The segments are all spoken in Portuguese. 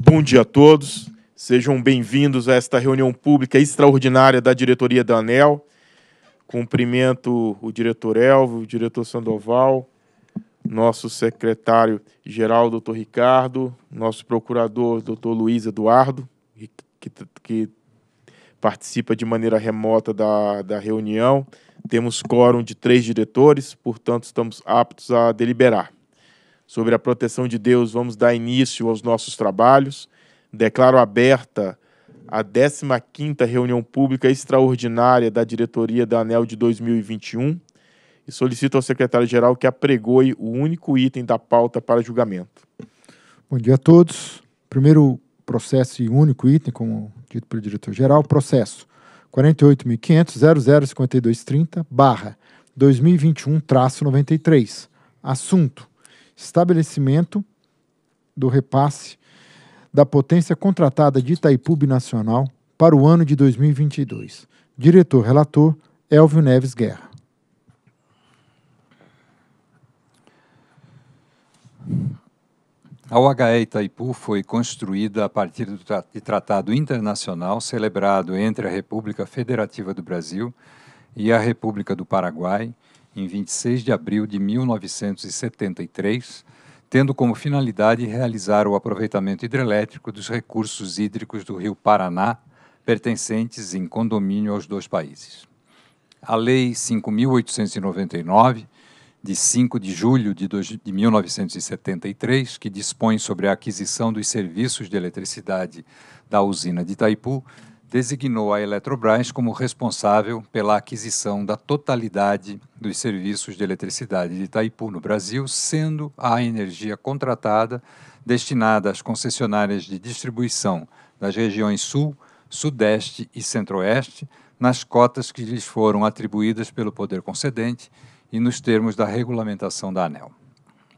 Bom dia a todos. Sejam bem-vindos a esta reunião pública extraordinária da diretoria da ANEL. Cumprimento o diretor Elvio, o diretor Sandoval, nosso secretário-geral, doutor Ricardo, nosso procurador, doutor Luiz Eduardo, que, que participa de maneira remota da, da reunião. Temos quórum de três diretores, portanto, estamos aptos a deliberar sobre a proteção de Deus, vamos dar início aos nossos trabalhos. Declaro aberta a 15ª reunião pública extraordinária da diretoria da ANEL de 2021 e solicito ao secretário-geral que apregoe o único item da pauta para julgamento. Bom dia a todos. Primeiro processo e único item, como dito pelo diretor-geral, processo 48.500.005230 barra 2021 93. Assunto estabelecimento do repasse da potência contratada de Itaipu Nacional para o ano de 2022. Diretor relator Elvio Neves Guerra. A UHE Itaipu foi construída a partir do de tratado internacional celebrado entre a República Federativa do Brasil e a República do Paraguai em 26 de abril de 1973, tendo como finalidade realizar o aproveitamento hidrelétrico dos recursos hídricos do Rio Paraná, pertencentes em condomínio aos dois países. A Lei 5.899, de 5 de julho de, 1973, que dispõe sobre a aquisição dos serviços de eletricidade da usina de Itaipu, designou a Eletrobras como responsável pela aquisição da totalidade dos serviços de eletricidade de Itaipu no Brasil, sendo a energia contratada destinada às concessionárias de distribuição das regiões Sul, Sudeste e Centro-Oeste, nas cotas que lhes foram atribuídas pelo poder concedente e nos termos da regulamentação da ANEL.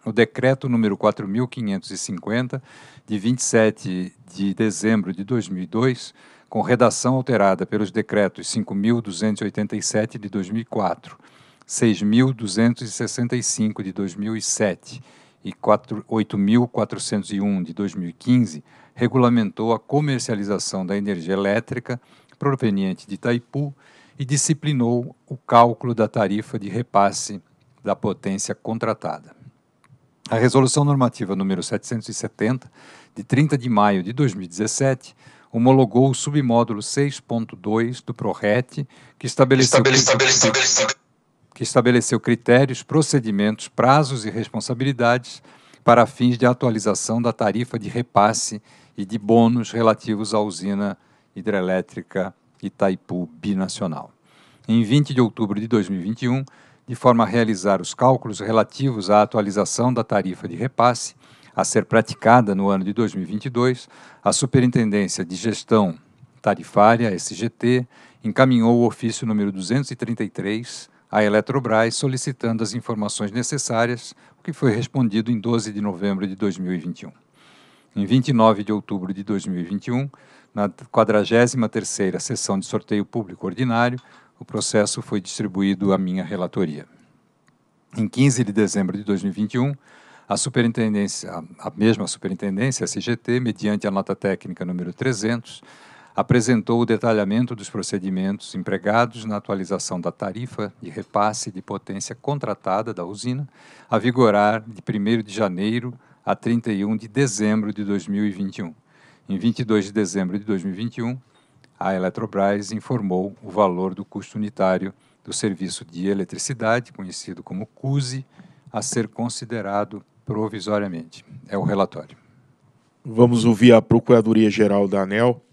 O decreto número 4550 de 27 de dezembro de 2002 com redação alterada pelos decretos 5.287 de 2004, 6.265 de 2007 e 8.401 de 2015, regulamentou a comercialização da energia elétrica proveniente de Itaipu e disciplinou o cálculo da tarifa de repasse da potência contratada. A Resolução Normativa número 770, de 30 de maio de 2017, homologou o submódulo 6.2 do PRORET, que estabeleceu, que estabeleceu critérios, procedimentos, prazos e responsabilidades para fins de atualização da tarifa de repasse e de bônus relativos à usina hidrelétrica Itaipu Binacional. Em 20 de outubro de 2021, de forma a realizar os cálculos relativos à atualização da tarifa de repasse a ser praticada no ano de 2022, a Superintendência de Gestão Tarifária, SGT, encaminhou o ofício número 233 à Eletrobras solicitando as informações necessárias, o que foi respondido em 12 de novembro de 2021. Em 29 de outubro de 2021, na 43ª sessão de sorteio público ordinário, o processo foi distribuído à minha relatoria. Em 15 de dezembro de 2021, a superintendência, a mesma superintendência, a CGT, mediante a nota técnica número 300, apresentou o detalhamento dos procedimentos empregados na atualização da tarifa de repasse de potência contratada da usina, a vigorar de 1 de janeiro a 31 de dezembro de 2021. Em 22 de dezembro de 2021, a Eletrobras informou o valor do custo unitário do serviço de eletricidade, conhecido como CUSE, a ser considerado Provisoriamente. É o relatório. Vamos ouvir a Procuradoria-Geral da ANEL.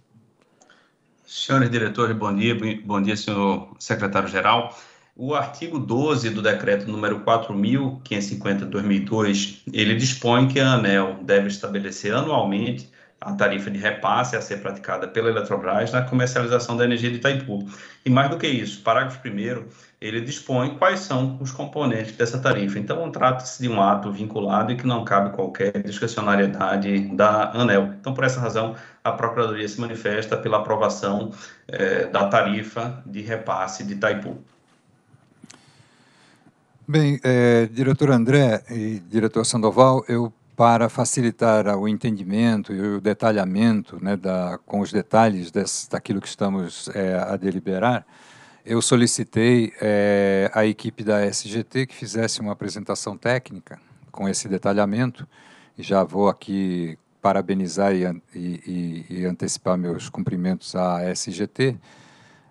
Senhores diretores, bom dia. Bom dia, senhor secretário-geral. O artigo 12 do decreto número 4550/2002, ele dispõe que a ANEL deve estabelecer anualmente a tarifa de repasse a ser praticada pela Eletrobras na comercialização da energia de Itaipu. E mais do que isso, parágrafo 1 ele dispõe quais são os componentes dessa tarifa. Então, trata-se de um ato vinculado e que não cabe qualquer discricionariedade da ANEL. Então, por essa razão, a Procuradoria se manifesta pela aprovação eh, da tarifa de repasse de Itaipu. Bem, é, diretor André e diretor Sandoval, eu para facilitar o entendimento e o detalhamento né, da, com os detalhes desse, daquilo que estamos é, a deliberar, eu solicitei é, à equipe da SGT que fizesse uma apresentação técnica com esse detalhamento, e já vou aqui parabenizar e, e, e antecipar meus cumprimentos à SGT,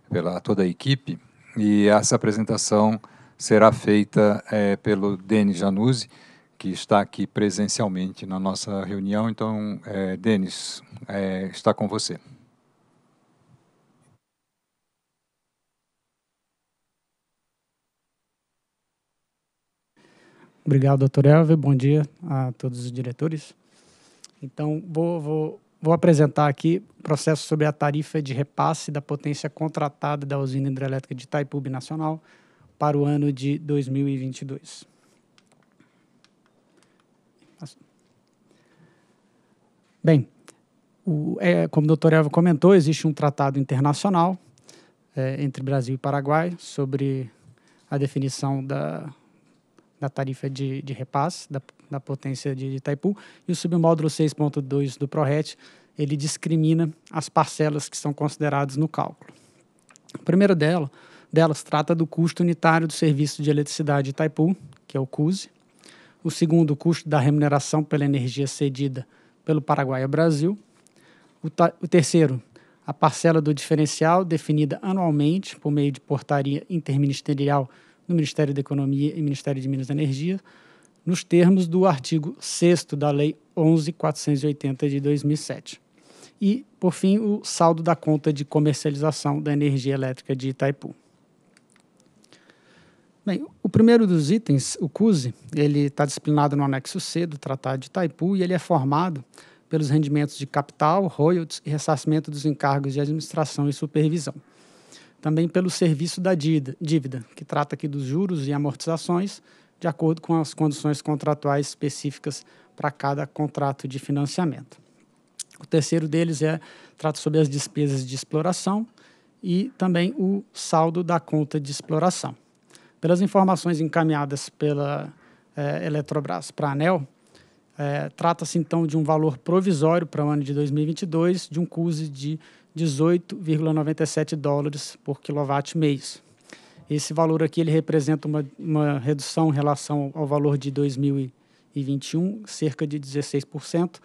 pela a toda a equipe, e essa apresentação será feita é, pelo Denis Januzzi, que está aqui presencialmente na nossa reunião. Então, é, Denis, é, está com você. Obrigado, doutor Elvio. Bom dia a todos os diretores. Então, vou, vou, vou apresentar aqui o processo sobre a tarifa de repasse da potência contratada da usina hidrelétrica de Itaipu Nacional para o ano de 2022. Bem, o, é, como o doutor Eva comentou, existe um tratado internacional é, entre Brasil e Paraguai sobre a definição da, da tarifa de, de repasse da, da potência de Itaipu e o submódulo 6.2 do PRORET ele discrimina as parcelas que são consideradas no cálculo. O primeiro dela, delas trata do custo unitário do serviço de eletricidade Itaipu, que é o CUSE, o segundo, o custo da remuneração pela energia cedida pelo Paraguai ao Brasil, o, o terceiro, a parcela do diferencial definida anualmente por meio de portaria interministerial no Ministério da Economia e Ministério de Minas e Energia, nos termos do artigo 6 da Lei 11.480 de 2007. E, por fim, o saldo da conta de comercialização da energia elétrica de Itaipu. Bem, o primeiro dos itens, o CUSE, ele está disciplinado no anexo C do Tratado de Itaipu e ele é formado pelos rendimentos de capital, royalties e ressarcimento dos encargos de administração e supervisão. Também pelo serviço da dívida, que trata aqui dos juros e amortizações, de acordo com as condições contratuais específicas para cada contrato de financiamento. O terceiro deles é trata sobre as despesas de exploração e também o saldo da conta de exploração. Pelas informações encaminhadas pela é, Eletrobras para a ANEL, é, trata-se então de um valor provisório para o ano de 2022 de um custo de 18,97 dólares por quilowatt mês. Esse valor aqui ele representa uma, uma redução em relação ao valor de 2021, cerca de 16%.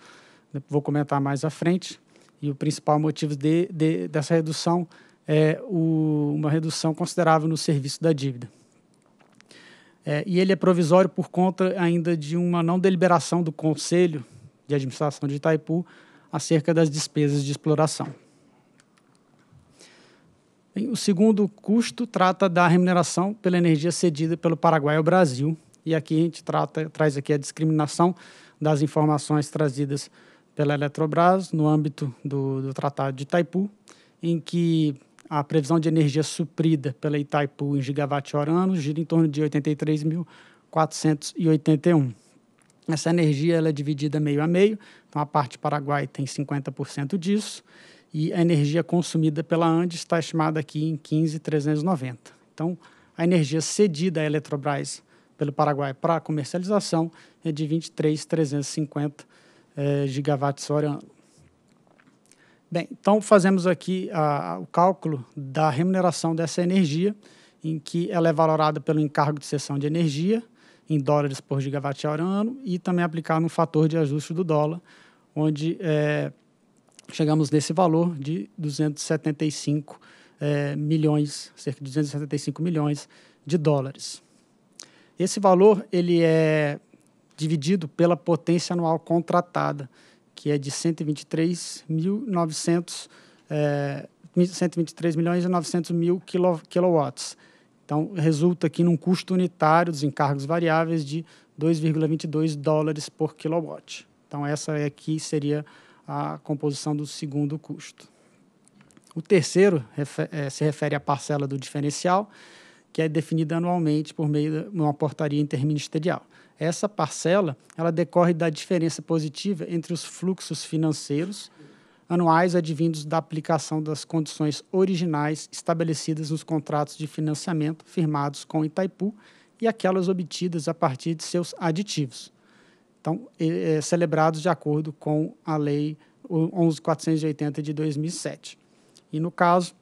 Né, vou comentar mais à frente. E o principal motivo de, de, dessa redução é o, uma redução considerável no serviço da dívida. É, e ele é provisório por conta ainda de uma não deliberação do Conselho de Administração de Itaipu acerca das despesas de exploração. Bem, o segundo custo trata da remuneração pela energia cedida pelo Paraguai ao Brasil. E aqui a gente trata, traz aqui a discriminação das informações trazidas pela Eletrobras no âmbito do, do Tratado de Itaipu, em que a previsão de energia suprida pela Itaipu em gigawatt-hora ano gira em torno de 83.481. Essa energia ela é dividida meio a meio, então a parte Paraguai tem 50% disso, e a energia consumida pela Andes está estimada aqui em 15.390. Então, a energia cedida à Eletrobras pelo Paraguai para comercialização é de 23.350 gigawatt eh, gigawatts hora ano. Bem, então fazemos aqui a, o cálculo da remuneração dessa energia, em que ela é valorada pelo encargo de cessão de energia, em dólares por gigawatt-hora ano, e também aplicado no fator de ajuste do dólar, onde é, chegamos nesse valor de 275 é, milhões, cerca de 275 milhões de dólares. Esse valor ele é dividido pela potência anual contratada, que é de 123 mil 900 é, 123 milhões e 900 mil quilowatts. Então, resulta aqui num custo unitário dos encargos variáveis de 2,22 dólares por quilowatt. Então, essa aqui é seria a composição do segundo custo. O terceiro refer é, eh, se refere à parcela do diferencial, que é definida anualmente por meio de uma portaria interministerial. Essa parcela, ela decorre da diferença positiva entre os fluxos financeiros anuais advindos da aplicação das condições originais estabelecidas nos contratos de financiamento firmados com Itaipu e aquelas obtidas a partir de seus aditivos. Então, é, celebrados de acordo com a Lei 11.480 de 2007. E, no caso,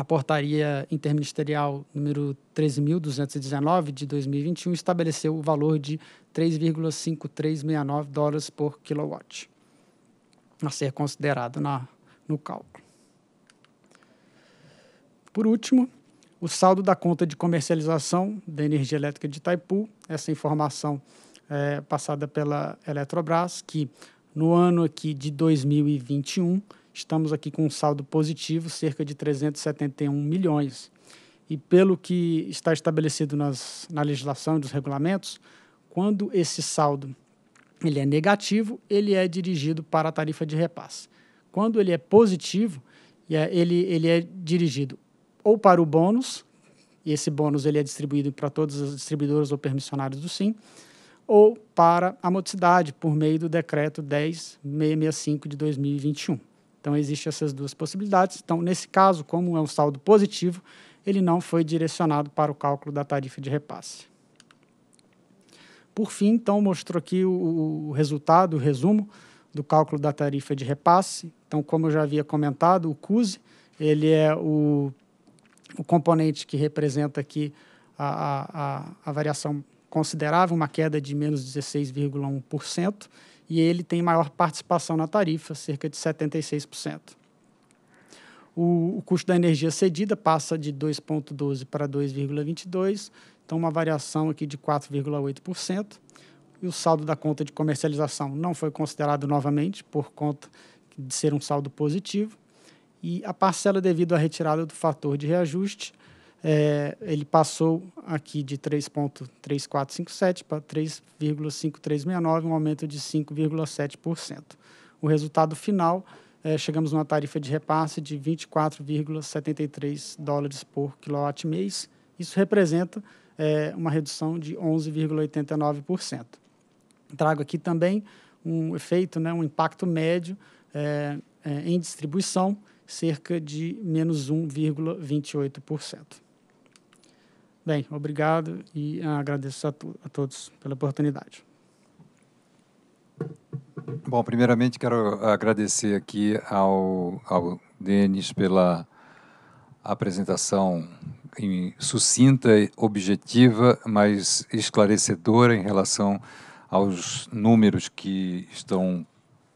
a portaria interministerial número 13.219 de 2021 estabeleceu o valor de 3,5369 dólares por quilowatt a ser considerado na, no cálculo. Por último, o saldo da conta de comercialização da energia elétrica de Itaipu, essa informação é, passada pela Eletrobras, que no ano aqui de 2021 estamos aqui com um saldo positivo, cerca de 371 milhões. E pelo que está estabelecido nas, na legislação e dos regulamentos, quando esse saldo ele é negativo, ele é dirigido para a tarifa de repasse. Quando ele é positivo, é, ele, ele é dirigido ou para o bônus, e esse bônus ele é distribuído para todas as distribuidoras ou permissionários do SIM, ou para a modicidade, por meio do decreto 10665 de 2021. Então, existem essas duas possibilidades. Então, nesse caso, como é um saldo positivo, ele não foi direcionado para o cálculo da tarifa de repasse. Por fim, então, mostrou aqui o, o resultado, o resumo do cálculo da tarifa de repasse. Então, como eu já havia comentado, o CUSE, ele é o, o componente que representa aqui a, a, a variação considerável, uma queda de menos 16,1%, e ele tem maior participação na tarifa, cerca de 76%. O, o custo da energia cedida passa de 2,12 para 2,22, então uma variação aqui de 4,8%. E o saldo da conta de comercialização não foi considerado novamente, por conta de ser um saldo positivo. E a parcela devido à retirada do fator de reajuste é, ele passou aqui de 3,3457 para 3,5369, um aumento de 5,7%. O resultado final, é, chegamos numa tarifa de repasse de 24,73 dólares por quilowatt-mês. Isso representa é, uma redução de 11,89%. Trago aqui também um efeito, né, um impacto médio é, é, em distribuição, cerca de menos 1,28%. Bem, obrigado e ah, agradeço a, to a todos pela oportunidade. Bom, primeiramente quero agradecer aqui ao, ao Denis pela apresentação sucinta, objetiva, mas esclarecedora em relação aos números que estão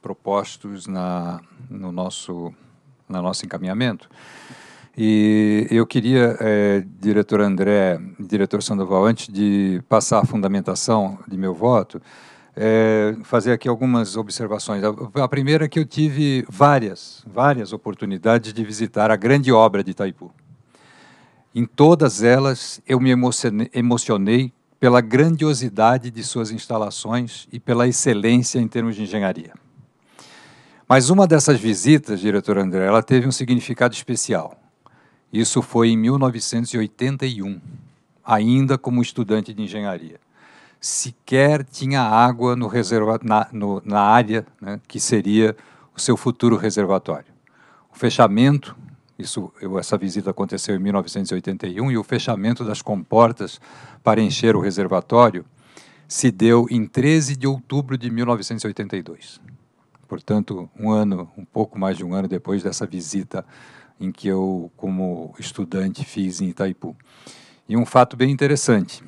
propostos na, no nosso, na nosso encaminhamento. E eu queria, é, diretor André, diretor Sandoval, antes de passar a fundamentação de meu voto, é, fazer aqui algumas observações. A, a, primeira é que eu tive várias, várias oportunidades de visitar a grande obra de Itaipu. Em todas elas, eu me emocionei, emocionei pela grandiosidade de suas instalações e pela excelência em termos de engenharia. Mas uma dessas visitas, diretor André, ela teve um significado especial. Isso foi em 1981, ainda como estudante de engenharia. Sequer tinha água no reserva, na, no, na área né, que seria o seu futuro reservatório. O fechamento, isso, eu, essa visita aconteceu em 1981, e o fechamento das comportas para encher o reservatório se deu em 13 de outubro de 1982. Portanto, um ano, um pouco mais de um ano depois dessa visita em que eu, como estudante, fiz em Itaipu. E um fato bem interessante: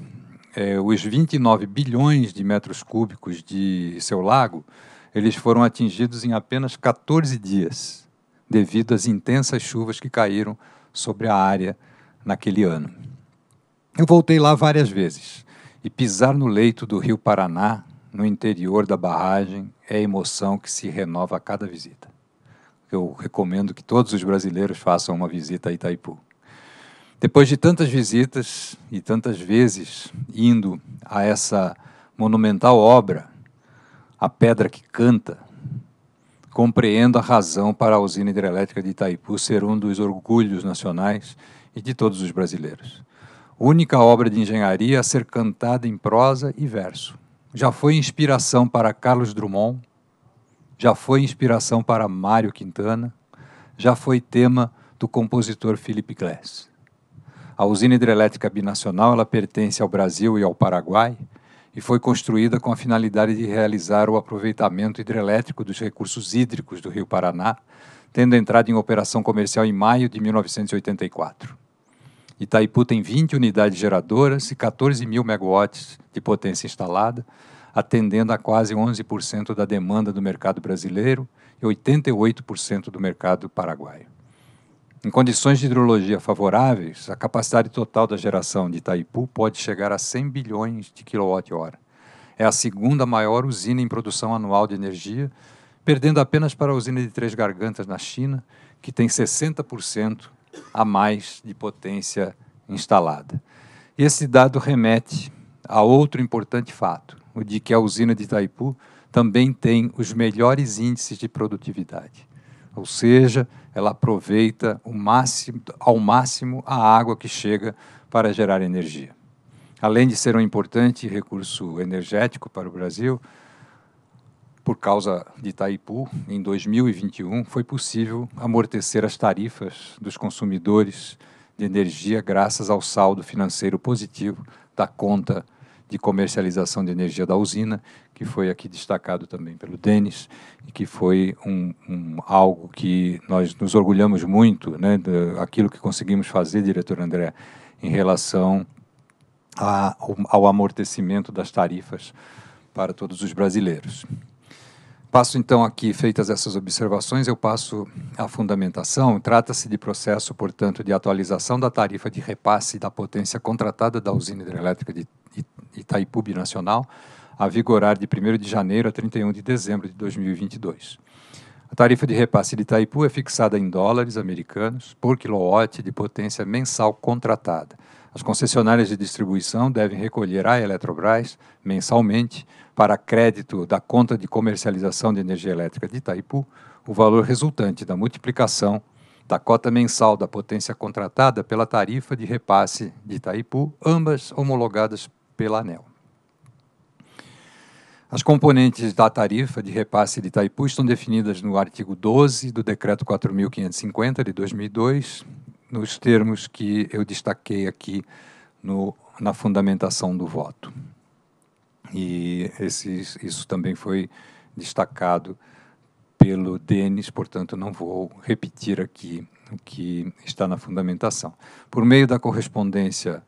é, os 29 bilhões de metros cúbicos de seu lago eles foram atingidos em apenas 14 dias, devido às intensas chuvas que caíram sobre a área naquele ano. Eu voltei lá várias vezes e pisar no leito do Rio Paraná, no interior da barragem, é emoção que se renova a cada visita. Eu recomendo que todos os brasileiros façam uma visita a Itaipu. Depois de tantas visitas e tantas vezes indo a essa monumental obra, a pedra que canta, compreendo a razão para a usina hidrelétrica de Itaipu ser um dos orgulhos nacionais e de todos os brasileiros. Única obra de engenharia a ser cantada em prosa e verso. Já foi inspiração para Carlos Drummond, já foi inspiração para Mário Quintana, já foi tema do compositor Philip Glass. A usina hidrelétrica binacional ela pertence ao Brasil e ao Paraguai e foi construída com a finalidade de realizar o aproveitamento hidrelétrico dos recursos hídricos do Rio Paraná, tendo entrado em operação comercial em maio de 1984. Itaipu tem 20 unidades geradoras e 14 mil megawatts de potência instalada, atendendo a quase 11% da demanda do mercado brasileiro e 88% do mercado paraguaio. Em condições de hidrologia favoráveis, a capacidade total da geração de Itaipu pode chegar a 100 bilhões de quilowatt-hora. É a segunda maior usina em produção anual de energia, perdendo apenas para a usina de Três Gargantas na China, que tem 60% a mais de potência instalada. Esse dado remete a outro importante fato o de que a usina de Itaipu também tem os melhores índices de produtividade. Ou seja, ela aproveita máximo, ao máximo a água que chega para gerar energia. Além de ser um importante recurso energético para o Brasil, por causa de Itaipu, em 2021 foi possível amortecer as tarifas dos consumidores de energia graças ao saldo financeiro positivo da conta de comercialização de energia da usina, que foi aqui destacado também pelo Denis, e que foi um, um algo que nós nos orgulhamos muito, né, daquilo que conseguimos fazer, diretor André, em relação a, ao amortecimento das tarifas para todos os brasileiros. Passo então aqui, feitas essas observações, eu passo à fundamentação. Trata-se de processo, portanto, de atualização da tarifa de repasse da potência contratada da usina hidrelétrica de Itaipu Nacional, a vigorar de 1 de janeiro a 31 de dezembro de 2022. A tarifa de repasse de Itaipu é fixada em dólares americanos por quilowatt de potência mensal contratada as concessionárias de distribuição devem recolher à Eletrobras, mensalmente, para crédito da conta de comercialização de energia elétrica de Itaipu, o valor resultante da multiplicação da cota mensal da potência contratada pela tarifa de repasse de Itaipu, ambas homologadas pela ANEL. As componentes da tarifa de repasse de Itaipu estão definidas no artigo 12 do Decreto 4.550 de 2002 nos termos que eu destaquei aqui no, na fundamentação do voto. E esses, isso também foi destacado pelo Denis, portanto, não vou repetir aqui o que está na fundamentação. Por meio da correspondência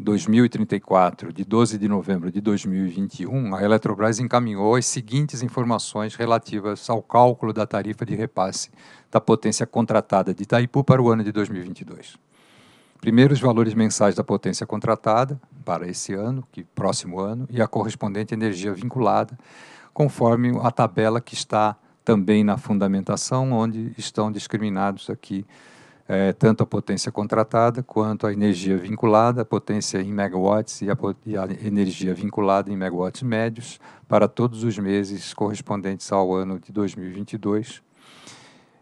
2034, de 12 de novembro de 2021, a Eletrobras encaminhou as seguintes informações relativas ao cálculo da tarifa de repasse da potência contratada de Itaipu para o ano de 2022. Primeiro, os valores mensais da potência contratada para esse ano, que próximo ano, e a correspondente energia vinculada, conforme a tabela que está também na fundamentação, onde estão discriminados aqui é, tanto a potência contratada quanto a energia vinculada, a potência em megawatts e a, e a, energia vinculada em megawatts médios para todos os meses correspondentes ao ano de 2022.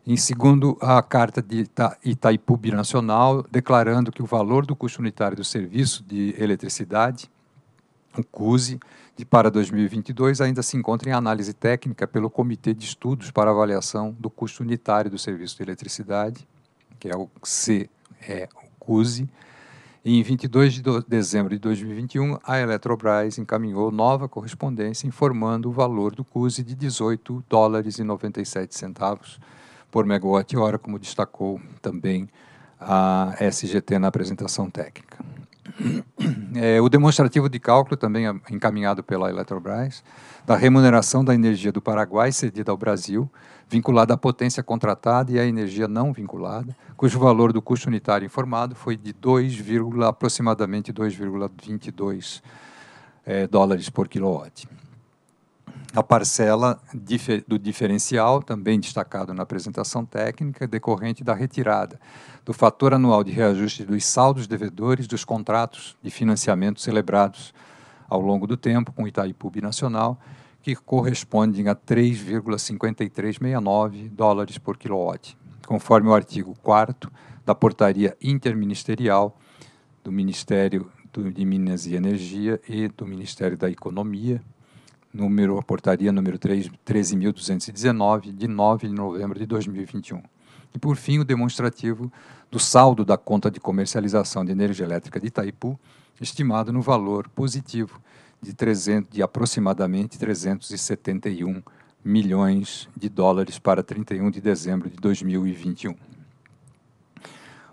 Em segundo, a Carta de Ita Itaipu Binacional, declarando que o valor do custo unitário do serviço de eletricidade, o CUSE, de para 2022 ainda se encontra em análise técnica pelo Comitê de Estudos para Avaliação do Custo Unitário do Serviço de Eletricidade que é o CEUCUSE, e em 22 de dezembro de 2021, a Eletrobras encaminhou nova correspondência informando o valor do CUSI de 18 dólares e 97 centavos por megawatt-hora, como destacou também a SGT na apresentação técnica. É, o demonstrativo de cálculo, também encaminhado pela Eletrobras, da remuneração da energia do Paraguai cedida ao Brasil, vinculada à potência contratada e à energia não vinculada, cujo valor do custo unitário informado foi de 2, aproximadamente 2,22 é, dólares por quilowatt. A parcela do diferencial, também destacado na apresentação técnica, é decorrente da retirada do fator anual de reajuste dos saldos devedores dos contratos de financiamento celebrados ao longo do tempo com Itaipu Binacional, Nacional, que correspondem a 3,5369 dólares por quilowatt, conforme o artigo 4 da Portaria Interministerial do Ministério de Minas e Energia e do Ministério da Economia, número, a portaria número 13.219, de 9 de novembro de 2021. E, por fim, o demonstrativo do saldo da conta de comercialização de energia elétrica de Itaipu, estimado no valor positivo de, 300, de aproximadamente 371 milhões de dólares para 31 de dezembro de 2021.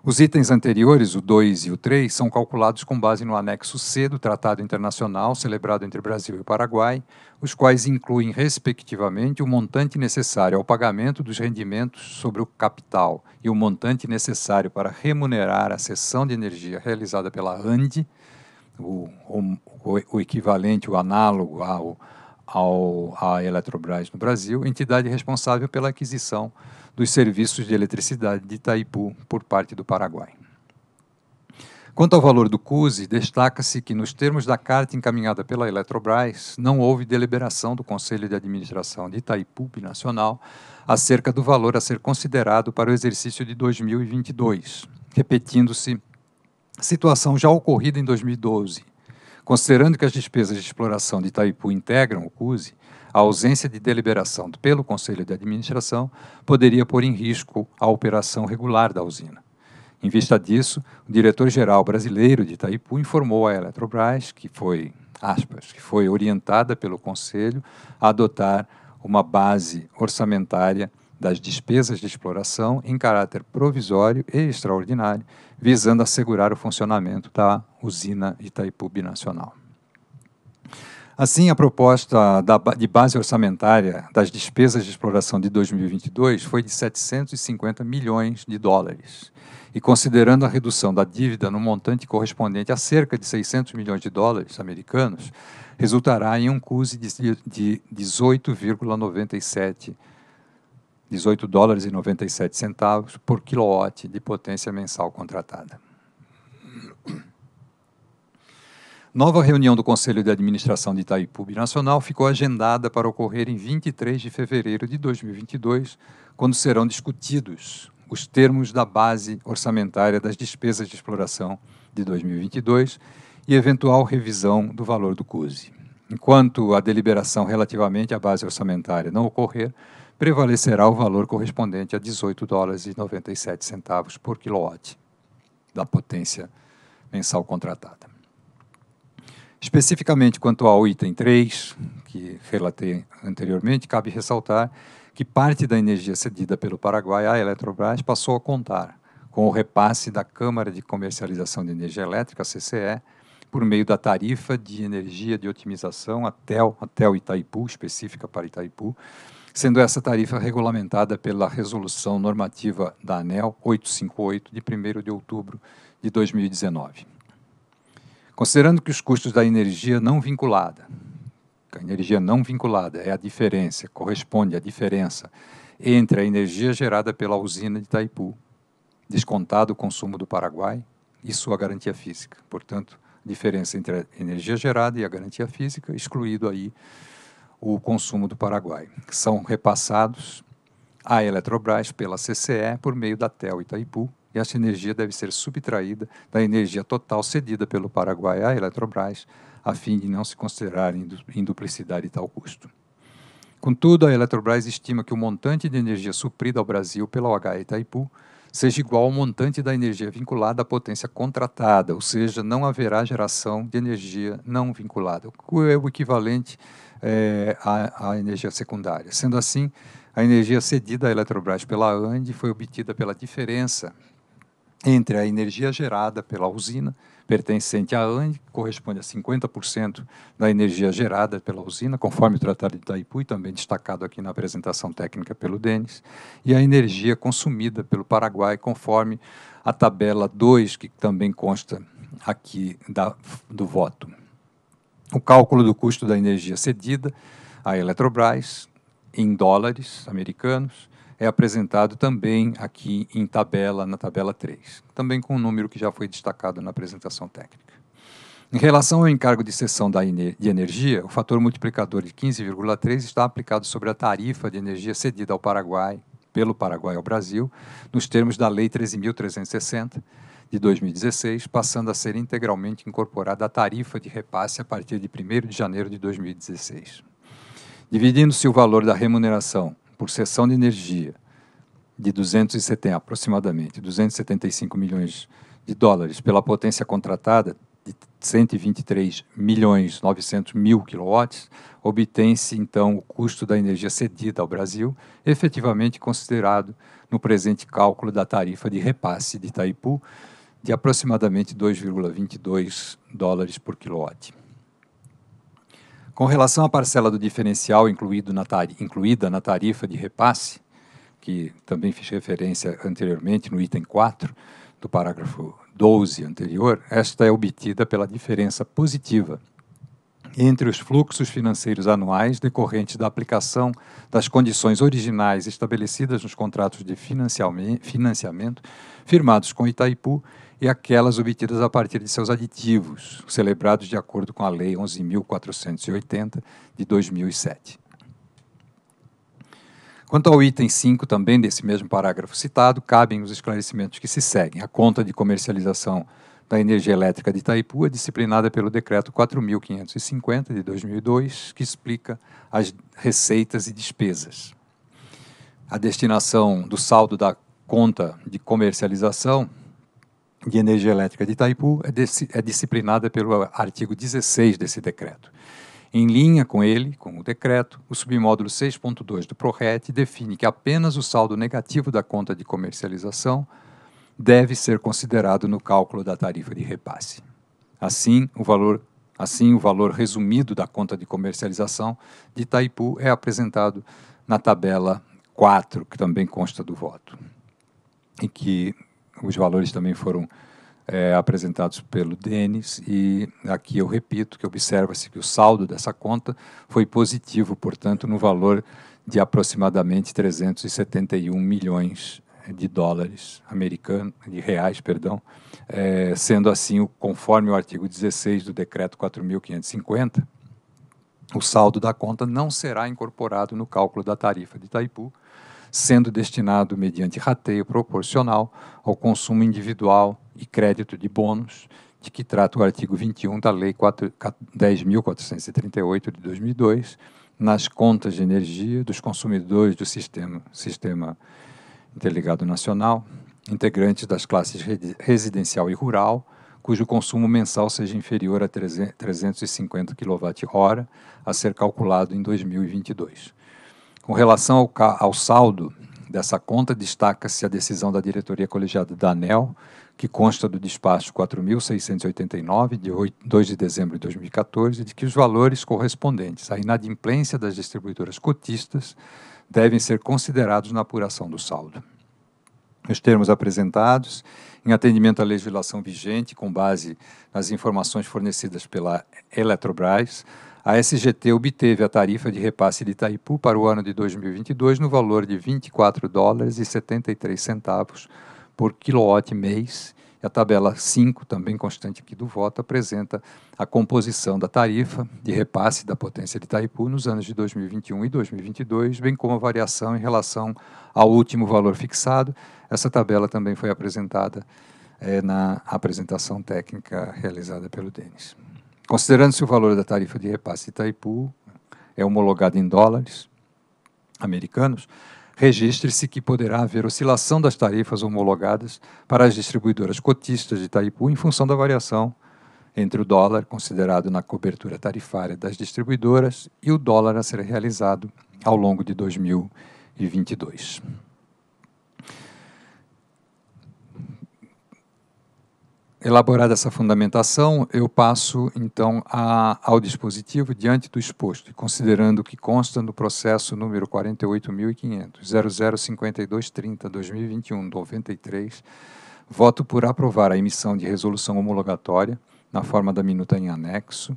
Os itens anteriores, o 2 e o 3, são calculados com base no anexo C do Tratado Internacional celebrado entre Brasil e Paraguai, os quais incluem, respectivamente, o montante necessário ao pagamento dos rendimentos sobre o capital e o montante necessário para remunerar a cessão de energia realizada pela ANDE o, o, o equivalente, o análogo ao, ao, à Eletrobras no Brasil, entidade responsável pela aquisição dos serviços de eletricidade de Itaipu por parte do Paraguai. Quanto ao valor do CUSE, destaca-se que, nos termos da carta encaminhada pela Eletrobras, não houve deliberação do Conselho de Administração de Itaipu Nacional acerca do valor a ser considerado para o exercício de 2022, repetindo-se situação já ocorrida em 2012. Considerando que as despesas de exploração de Itaipu integram o CUSE, a ausência de deliberação pelo Conselho de Administração poderia pôr em risco a operação regular da usina. Em vista disso, o diretor-geral brasileiro de Itaipu informou à Eletrobras que foi, aspas, que foi orientada pelo Conselho a adotar uma base orçamentária das despesas de exploração em caráter provisório e extraordinário visando assegurar o funcionamento da usina Itaipu Binacional. Assim, a proposta da, de base orçamentária das despesas de exploração de 2022 foi de 750 milhões de dólares. E considerando a redução da dívida no montante correspondente a cerca de 600 milhões de dólares americanos, resultará em um CUSE de, de 18,97 18 dólares e 97 centavos por quilowatt de potência mensal contratada. Nova reunião do Conselho de Administração de Itaipu Nacional ficou agendada para ocorrer em 23 de fevereiro de 2022, quando serão discutidos os termos da base orçamentária das despesas de exploração de 2022 e eventual revisão do valor do CUSE. Enquanto a deliberação relativamente à base orçamentária não ocorrer, prevalecerá o valor correspondente a 18 dólares e 97 centavos por quilowatt da potência mensal contratada. Especificamente quanto ao item 3, que relatei anteriormente, cabe ressaltar que parte da energia cedida pelo Paraguai à Eletrobras passou a contar com o repasse da Câmara de Comercialização de Energia Elétrica, CCE, por meio da tarifa de energia de otimização até o, até o Itaipu, específica para Itaipu, sendo essa tarifa regulamentada pela Resolução Normativa da ANEL 858, de 1 de outubro de 2019. Considerando que os custos da energia não vinculada, a energia não vinculada é a diferença, corresponde à diferença entre a energia gerada pela usina de Itaipu, descontado o consumo do Paraguai, e sua garantia física. Portanto, diferença entre a energia gerada e a garantia física, excluído aí o consumo do Paraguai. São repassados à Eletrobras pela CCE por meio da TEL Itaipu e essa energia deve ser subtraída da energia total cedida pelo Paraguai à Eletrobras, a fim de não se considerar em duplicidade tal custo. Contudo, a Eletrobras estima que o montante de energia suprida ao Brasil pela OH Itaipu seja igual ao montante da energia vinculada à potência contratada, ou seja, não haverá geração de energia não vinculada, o que é o equivalente é, a, a, energia secundária. Sendo assim, a energia cedida à Eletrobras pela ANDE foi obtida pela diferença entre a energia gerada pela usina, pertencente à ANDE, que corresponde a 50% da energia gerada pela usina, conforme o Tratado de Itaipu, e também destacado aqui na apresentação técnica pelo Denis, e a energia consumida pelo Paraguai, conforme a tabela 2, que também consta aqui da, do voto o cálculo do custo da energia cedida à Eletrobras em dólares americanos é apresentado também aqui em tabela, na tabela 3, também com o um número que já foi destacado na apresentação técnica. Em relação ao encargo de cessão da de energia, o fator multiplicador de 15,3 está aplicado sobre a tarifa de energia cedida ao Paraguai, pelo Paraguai ao Brasil, nos termos da Lei 13.360, de 2016, passando a ser integralmente incorporada à tarifa de repasse a partir de 1 de janeiro de 2016. Dividindo-se o valor da remuneração por seção de energia de 270, aproximadamente 275 milhões de dólares pela potência contratada de 123 milhões 900 mil quilowatts, obtém-se então o custo da energia cedida ao Brasil, efetivamente considerado no presente cálculo da tarifa de repasse de Itaipu, de aproximadamente 2,22 dólares por quilowatt. Com relação à parcela do diferencial na incluída na tarifa de repasse, que também fiz referência anteriormente no item 4 do parágrafo 12 anterior, esta é obtida pela diferença positiva entre os fluxos financeiros anuais decorrentes da aplicação das condições originais estabelecidas nos contratos de financiamento firmados com Itaipu e aquelas obtidas a partir de seus aditivos, celebrados de acordo com a Lei 11.480 de 2007. Quanto ao item 5, também desse mesmo parágrafo citado, cabem os esclarecimentos que se seguem. A conta de comercialização da energia elétrica de Itaipu é disciplinada pelo Decreto 4.550 de 2002, que explica as receitas e despesas. A destinação do saldo da conta de comercialização de Energia Elétrica de Itaipu é, é disciplinada pelo artigo 16 desse decreto. Em linha com ele, com o decreto, o submódulo 6.2 do PRORET define que apenas o saldo negativo da conta de comercialização deve ser considerado no cálculo da tarifa de repasse. Assim, o valor, assim, o valor resumido da conta de comercialização de Itaipu é apresentado na tabela 4, que também consta do voto, e que os valores também foram é, apresentados pelo Denis, e aqui eu repito que observa-se que o saldo dessa conta foi positivo, portanto, no valor de aproximadamente 371 milhões de dólares americanos, de reais, perdão, é, sendo assim, conforme o artigo 16 do decreto 4550, o saldo da conta não será incorporado no cálculo da tarifa de Itaipu, sendo destinado mediante rateio proporcional ao consumo individual e crédito de bônus, de que trata o artigo 21 da Lei 10.438 de 2002, nas contas de energia dos consumidores do Sistema, sistema Interligado Nacional, integrantes das classes residencial e rural, cujo consumo mensal seja inferior a 350 kWh, a ser calculado em 2022. Com relação ao, ao saldo dessa conta, destaca-se a decisão da diretoria colegiada da ANEL, que consta do despacho 4.689, de 8, 2 de dezembro de 2014, de que os valores correspondentes à inadimplência das distribuidoras cotistas devem ser considerados na apuração do saldo. Os termos apresentados, em atendimento à legislação vigente, com base nas informações fornecidas pela Eletrobras, a SGT obteve a tarifa de repasse de Itaipu para o ano de 2022 no valor de 24 dólares e 73 centavos por quilowatt mês. A tabela 5, também constante aqui do voto, apresenta a composição da tarifa de repasse da potência de Itaipu nos anos de 2021 e 2022, bem como a variação em relação ao último valor fixado. Essa tabela também foi apresentada é, na apresentação técnica realizada pelo Denis. Considerando-se o valor da tarifa de repasse de Itaipu é homologado em dólares americanos, registre-se que poderá haver oscilação das tarifas homologadas para as distribuidoras cotistas de Itaipu em função da variação entre o dólar considerado na cobertura tarifária das distribuidoras e o dólar a ser realizado ao longo de 2022. elaborada essa fundamentação, eu passo então a, ao dispositivo diante do exposto, considerando o que consta no processo número 48.500.005230-2021-93, voto por aprovar a emissão de resolução homologatória na forma da minuta em anexo,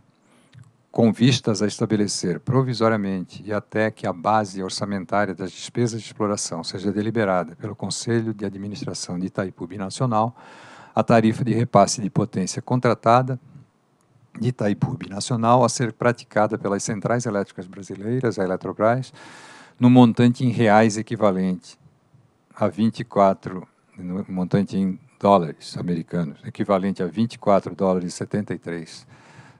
com vistas a estabelecer provisoriamente e até que a base orçamentária das despesas de exploração seja deliberada pelo Conselho de Administração de Itaipu Binacional, Nacional a tarifa de repasse de potência contratada de Itaipu Nacional a ser praticada pelas centrais elétricas brasileiras, a Eletrobras, no montante em reais equivalente a 24, no montante em dólares americanos, equivalente a 24 dólares e 73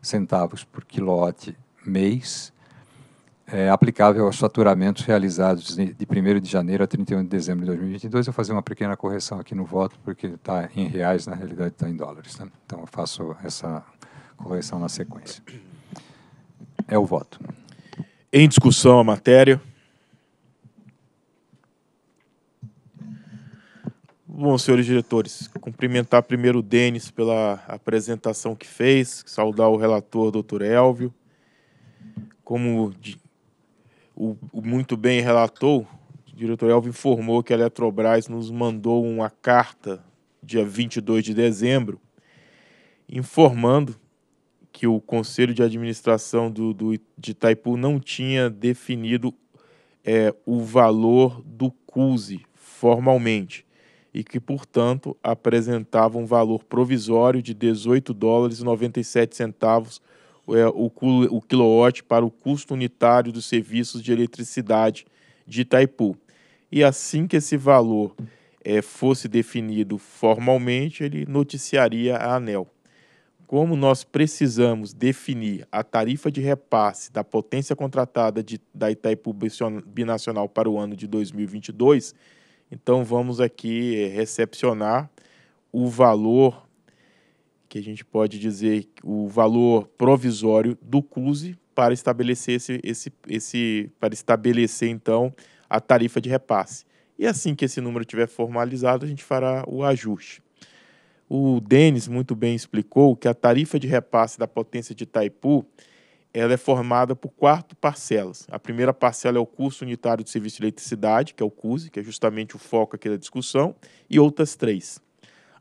centavos por quilowatt mês, é, aplicável aos faturamentos realizados de 1 de janeiro a 31 de dezembro de 2022. Eu vou fazer uma pequena correção aqui no voto, porque está em reais, na realidade está em dólares. Né? Então, eu faço essa correção na sequência. É o voto. Em discussão a matéria. Bom, senhores diretores, cumprimentar primeiro o Denis pela apresentação que fez, saudar o relator, doutor Elvio. Como o, o muito bem relatou, o diretor Elvio informou que a Eletrobras nos mandou uma carta dia 22 de dezembro informando que o conselho de administração do, do, de Itaipu não tinha definido é, o valor do CUSE formalmente e que, portanto, apresentava um valor provisório de 18 dólares e 97 centavos é, o, o quilowatt para o custo unitário dos serviços de eletricidade de Itaipu. E assim que esse valor é, fosse definido formalmente, ele noticiaria a ANEL. Como nós precisamos definir a tarifa de repasse da potência contratada de, da Itaipu Binacional para o ano de 2022, então vamos aqui é, recepcionar o valor que a gente pode dizer o valor provisório do CUSE para estabelecer esse, esse, esse para estabelecer então a tarifa de repasse. E assim que esse número estiver formalizado, a gente fará o ajuste. O Denis muito bem explicou que a tarifa de repasse da potência de Itaipu ela é formada por quatro parcelas. A primeira parcela é o custo unitário de serviço de eletricidade, que é o CUSE, que é justamente o foco aqui da discussão, e outras três.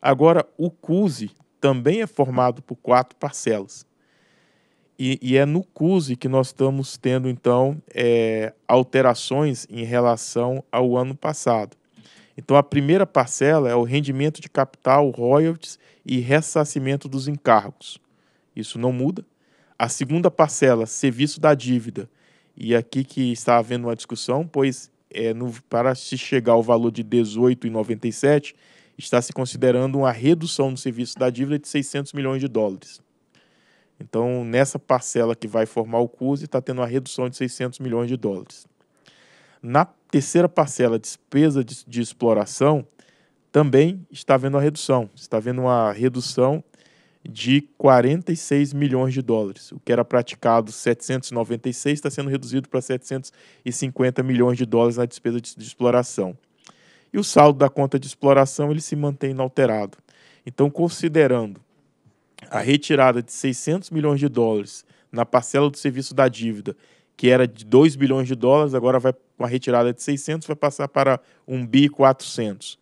Agora, o CUSE também é formado por quatro parcelas. E, e é no CUSE que nós estamos tendo, então, é, alterações em relação ao ano passado. Então, a primeira parcela é o rendimento de capital, royalties e ressarcimento dos encargos. Isso não muda. A segunda parcela, serviço da dívida. E aqui que está havendo uma discussão, pois é, no, para se chegar ao valor de R$ 18,97, está se considerando uma redução no serviço da dívida de 600 milhões de dólares. Então, nessa parcela que vai formar o CUSE, está tendo uma redução de 600 milhões de dólares. Na terceira parcela, despesa de, de exploração, também está havendo uma redução. Está havendo uma redução de 46 milhões de dólares. O que era praticado 796 está sendo reduzido para 750 milhões de dólares na despesa de, de exploração e o saldo da conta de exploração ele se mantém inalterado. Então, considerando a retirada de 600 milhões de dólares na parcela do serviço da dívida, que era de 2 bilhões de dólares, agora vai com a retirada de 600 vai passar para 1 bi 400.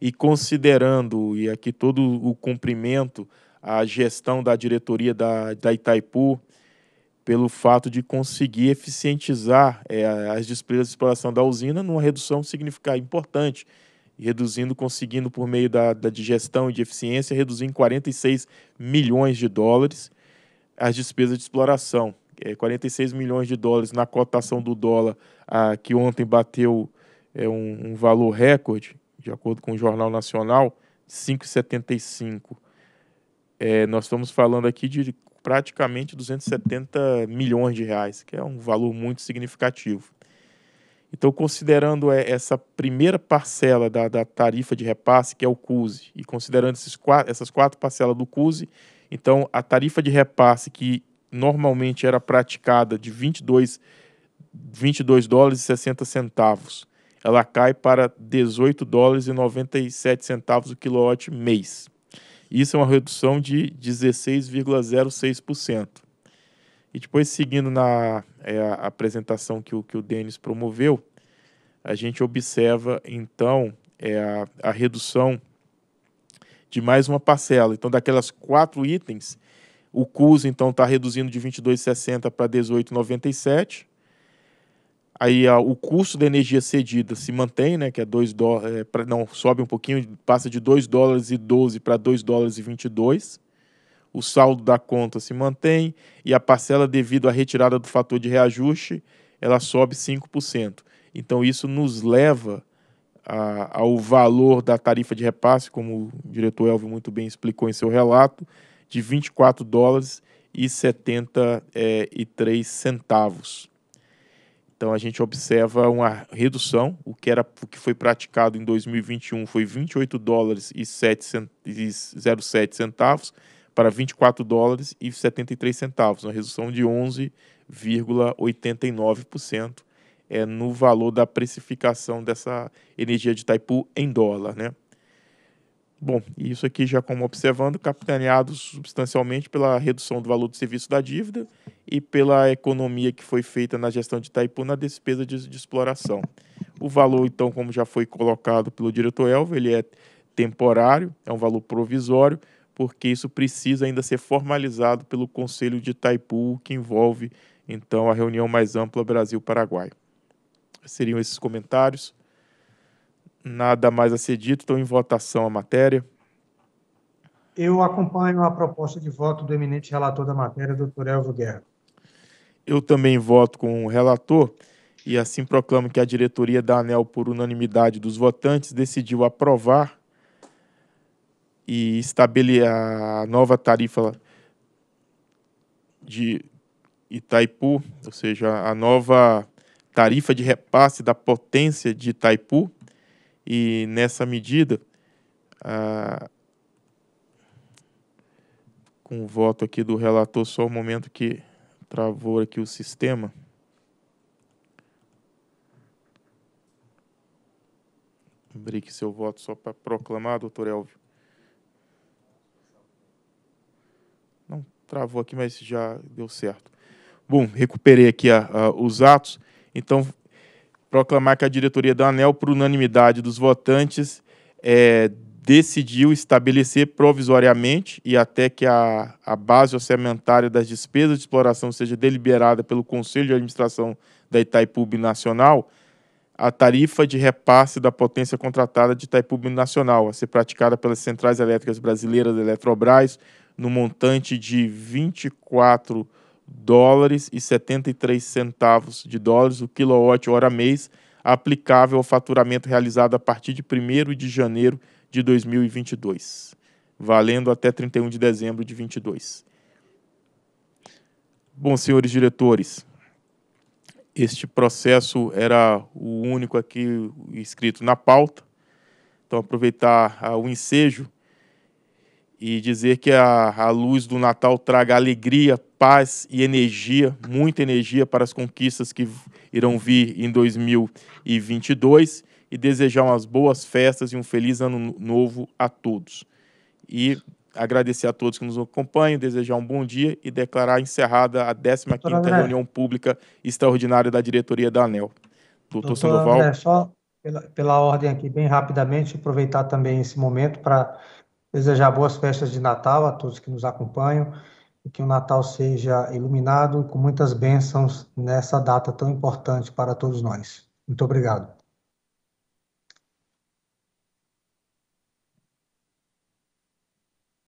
E considerando e aqui todo o cumprimento a gestão da diretoria da, da Itaipu, pelo fato de conseguir eficientizar é, as despesas de exploração da usina numa redução significativa importante, reduzindo, conseguindo por meio da, da digestão e de eficiência, reduzir em 46 milhões de dólares as despesas de exploração. É, 46 milhões de dólares na cotação do dólar, a, que ontem bateu é, um, um valor recorde, de acordo com o Jornal Nacional, 5,75. É, nós estamos falando aqui de praticamente 270 milhões de reais, que é um valor muito significativo. Então, considerando é, essa primeira parcela da, da tarifa de repasse, que é o CUSE, e considerando esses, essas quatro parcelas do CUSE, então a tarifa de repasse que normalmente era praticada de 22, 22 dólares e 60 centavos, ela cai para 18 dólares e 97 centavos o quilowatt mês. Isso é uma redução de 16,06%. E depois, seguindo na é, apresentação que o, que o Denis promoveu, a gente observa, então, é, a, a redução de mais uma parcela. Então, daquelas quatro itens, o CUS, então, está reduzindo de 22,60 para 18,97. Aí a, o custo da energia cedida se mantém, né, que é 2 dólares, é, não, sobe um pouquinho, passa de 2 dólares e 12 para 2 dólares e 22. O saldo da conta se mantém e a parcela devido à retirada do fator de reajuste, ela sobe 5%. Então isso nos leva a, ao valor da tarifa de repasse, como o diretor Elvio muito bem explicou em seu relato, de 24 dólares e 73 é, centavos. Então a gente observa uma redução, o que era o que foi praticado em 2021 foi 28 dólares e 07 centavos para 24 dólares e 73 centavos, uma redução de 11,89% é no valor da precificação dessa energia de Taipu em dólar, né? Bom, e isso aqui já como observando, capitaneado substancialmente pela redução do valor do serviço da dívida e pela economia que foi feita na gestão de Itaipu na despesa de, de exploração. O valor, então, como já foi colocado pelo diretor Elvio, ele é temporário, é um valor provisório, porque isso precisa ainda ser formalizado pelo Conselho de Itaipu, que envolve, então, a reunião mais ampla Brasil-Paraguai. Seriam esses comentários. Nada mais a ser dito, estou em votação a matéria. Eu acompanho a proposta de voto do eminente relator da matéria, doutor Elvio Guerra. Eu também voto com o relator e assim proclamo que a diretoria da ANEL, por unanimidade dos votantes, decidiu aprovar e estabelecer a nova tarifa de Itaipu, ou seja, a nova tarifa de repasse da potência de Itaipu e nessa medida, com o voto aqui do relator, só o um momento que travou aqui o sistema. Brique seu voto só para proclamar, doutor Elvio. Não travou aqui, mas já deu certo. Bom, recuperei aqui a, a, os atos. Então, proclamar que a diretoria da ANEL, por unanimidade dos votantes, é, decidiu estabelecer provisoriamente e até que a, a base orçamentária das despesas de exploração seja deliberada pelo Conselho de Administração da Itaipu Nacional, a tarifa de repasse da potência contratada de Itaipu Nacional, a ser praticada pelas centrais elétricas brasileiras Eletrobras, no montante de 24 dólares e 73 centavos de dólares o quilowatt-hora mês aplicável ao faturamento realizado a partir de 1 de janeiro de 2022, valendo até 31 de dezembro de 2022. Bom, senhores diretores, este processo era o único aqui escrito na pauta, então aproveitar ah, o ensejo e dizer que a, a luz do Natal traga alegria, paz e energia, muita energia para as conquistas que irão vir em 2022 e desejar umas boas festas e um feliz ano novo a todos. E agradecer a todos que nos acompanham, desejar um bom dia e declarar encerrada a 15ª Doutora reunião pública extraordinária da diretoria da ANEL. Doutor, Sandoval. só pela, pela ordem aqui, bem rapidamente, aproveitar também esse momento para Desejar boas festas de Natal a todos que nos acompanham e que o Natal seja iluminado com muitas bênçãos nessa data tão importante para todos nós. Muito obrigado.